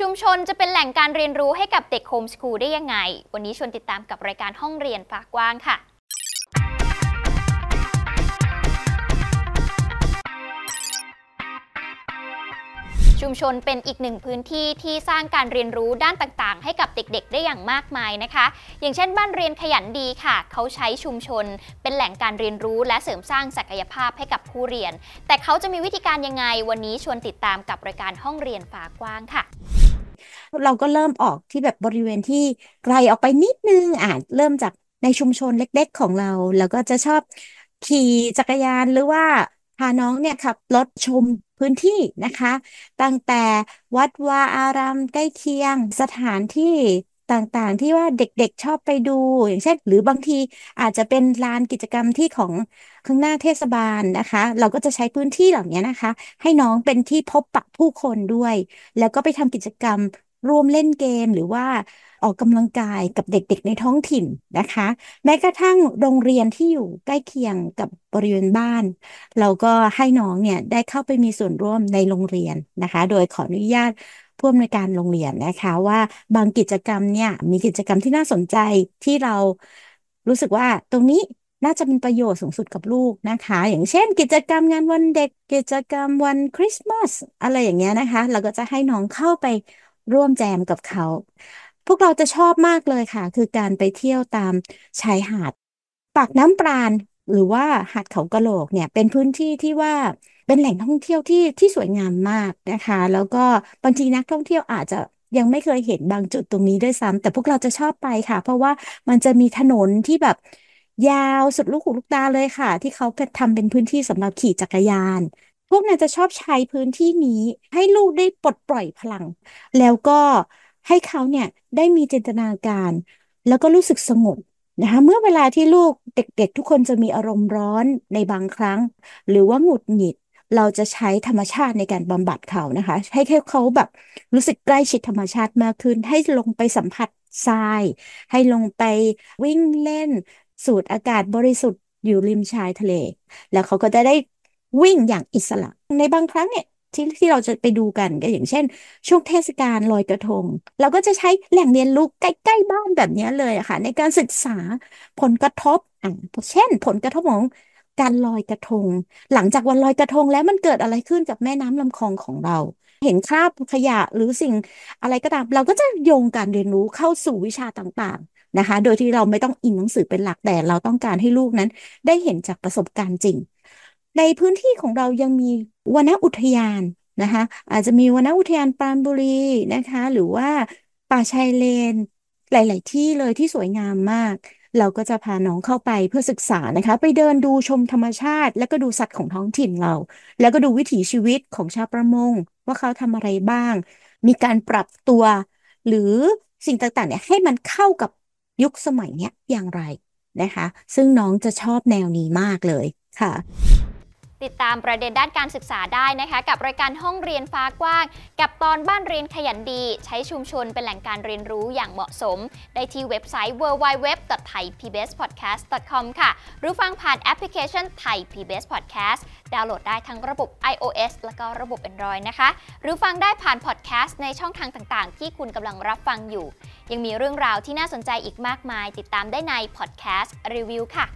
ชุมชนจะเป็นแหล่งการเรียนรู้ให้กับเด็กโฮมสคูลได้ยังไง วันนี้ชวนติดตามกับรายการห้องเรียนฟ้า กว้างค่ะ ชุมชนเป็นอีกหนึ่งพื้นที่ที่สร้างการเรียนรู้ด้านต่างๆ ให้กับเด็ก ๆ ได้อย่างมากมายนะคะ อย่างเช่นบ้านเรียนขยันดีค่ะ เขาใช้ชุมชนเป็นแหล่งการเรียนรู้และเสริมสร้างศักยภาพให้กับผู้เรียน แต่เขาจะมีวิธีการยังไง วันนี้ชวนติดตามกับรายการห้องเรียนฝากว้างค่ะเราก็เริ่มออกที่แบบบริเวณที่ไกลออกไปนิดนึงอ่จเริ่มจากในชุมชนเล็ก ๆของเรา แล้วก็จะชอบขี่จักรยานหรือว่าพาน้องเนี่ยขับรถชมพื้นที่นะคะตั้งแต่วัดวาอารามใกล้เคียงสถานที่ต่างๆ ที่ว่าเด็กๆชอบไปดู อย่างเช่น หรือบางทีอาจจะเป็นลานกิจกรรมที่ของข้างหน้าเทศบาลนะคะ เราก็จะใช้พื้นที่เหล่านี้นะคะ ให้น้องเป็นที่พบปะผู้คนด้วย แล้วก็ไปทำกิจกรรมร่วมเล่นเกมหรือว่าออกกำลังกายกับเด็กๆในท้องถิ่นนะคะ แม้กระทั่งโรงเรียนที่อยู่ใกล้เคียงกับบริเวณบ้าน เราก็ให้น้องเนี่ย ได้เข้าไปมีส่วนร่วมในโรงเรียนนะคะ โดยขออนุญาตผู้อำนวยการโรงเรียนนะคะ ว่าบางกิจกรรมเนี่ยมีกิจกรรมที่น่าสนใจที่เรารู้สึกว่าตรงนี้น่าจะเป็นประโยชน์สูงสุดกับลูกนะคะ อย่างเช่น กิจกรรมงานวันเด็ก กิจกรรมวันคริสต์มาสอะไรอย่างเงี้ยนะคะ เราก็จะให้น้องเข้าไปร่วมแจมกับเขา พวกเราจะชอบมากเลยค่ะ คือการไปเที่ยวตามชายหาดปากน้ำปราณหรือว่า หาดเขากะโหลกเนี่ย เป็นพื้นที่ที่ว่าเป็นแหล่งท่องเที่ยวที่ ที่สวยงามมากนะคะ แล้วก็บางทีนักท่องเที่ยวอาจจะยังไม่เคยเห็นบางจุดตรงนี้ด้วยซ้ำแต่พวกเราจะชอบไปค่ะ เพราะว่ามันจะมีถนนที่แบบยาวสุดลูกหูลูกตาเลยค่ะ ที่เขาทำเป็นพื้นที่สำหรับขี่จักรยานพวกนั้นจะชอบใช้พื้นที่นี้ให้ลูกได้ปลดปล่อยพลัง แล้วก็ให้เขาเนี่ยได้มีจินตนาการ แล้วก็รู้สึกสงบนะคะเมื่อเวลาที่ลูกเด็กๆทุกคนจะมีอารมณ์ร้อนในบางครั้ง หรือว่าหงุดหงิดเราจะใช้ธรรมชาติในการบำบัดเขานะคะให้เขาแบบรู้สึกใกล้ชิดธรรมชาติมากขึ้นให้ลงไปสัมผัสทราย ให้ลงไปวิ่งเล่น สูดอากาศบริสุทธิ์ อยู่ริมชายทะเล แล้วเขาก็จะได้วิ่งอย่างอิสระ ในบางครั้งเนี่ยที่ที่เราจะไปดูกันก็อย่างเช่น ช่วงเทศกาลลอยกระทง เราก็จะใช้แหล่งเรียนรู้ใกล้ ๆบ้านแบบนี้เลยค่ะในการศึกษาผลกระทบอ่ะเช่น ผลกระทบของการลอยกระทง หลังจากวันลอยกระทงแล้วมันเกิดอะไรขึ้นกับแม่น้ำลำคลองของเรา เห็นคราบขยะหรือสิ่งอะไรก็ตามเราก็จะโยงการเรียนรู้เข้าสู่วิชาต่างๆนะคะ โดยที่เราไม่ต้องอิงหนังสือเป็นหลักแต่เราต้องการให้ลูกนั้นได้เห็นจากประสบการณ์จริงในพื้นที่ของเรายังมีวนอุทยานนะคะ อาจจะมีวนอุทยานปรานบุรีนะคะ หรือว่าป่าชายเลนหลาย ๆที่เลยที่สวยงามมาก เราก็จะพาน้องเข้าไปเพื่อศึกษานะคะ ไปเดินดูชมธรรมชาติ แล้วก็ดูสัตว์ของท้องถิ่นเรา แล้วก็ดูวิถีชีวิตของชาวประมง ว่าเขาทำอะไรบ้าง มีการปรับตัว หรือสิ่งต่าง ๆ เนี่ยให้มันเข้ากับยุคสมัยเนี้ยอย่างไรนะคะ ซึ่งน้องจะชอบแนวนี้มากเลยค่ะติดตามประเด็นด้านการศึกษาได้นะคะ กับรายการห้องเรียนฟ้ากว้าง กับตอนบ้านเรียนขยันดีใช้ชุมชนเป็นแหล่งการเรียนรู้อย่างเหมาะสม ได้ที่เว็บไซต์ www.thaipbspodcast.com ค่ะ หรือฟังผ่านแอปพลิเคชัน Thai PBS Podcast ดาวน์โหลดได้ทั้งระบบ iOS แล้วก็ระบบ Android นะคะ หรือฟังได้ผ่าน podcast ในช่องทางต่าง ๆ ที่คุณกำลังรับฟังอยู่ ยังมีเรื่องราวที่น่าสนใจอีกมากมายติดตามได้ใน podcast review ค่ะ